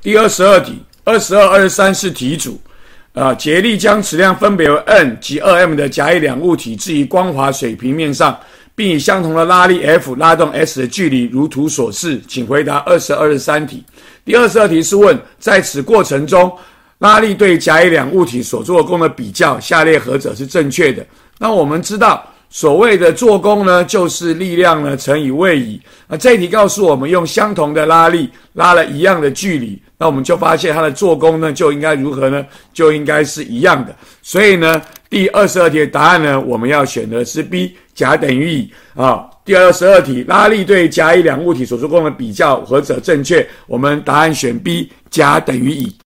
第二十二题、二十二、二十三是题组，啊，竭力将质量分别为 n 及 2m 的甲、乙两物体置于光滑水平面上，并以相同的拉力 F 拉动 s 的距离，如图所示。请回答二十二、二十三题。第二十二题是问，在此过程中，拉力对甲、乙两物体所做功的比较，下列何者是正确的？那我们知道，所谓的做功呢，就是力量呢乘以位移。啊，这题告诉我们，用相同的拉力拉了一样的距离。那我们就发现它的做工呢，就应该如何呢？就应该是一样的。所以呢，第二十二题的答案呢，我们要选的是 B，甲等于乙啊。第二十二题，拉力对甲、乙两物体所做功的比较，何者正确？我们答案选 B，甲等于乙。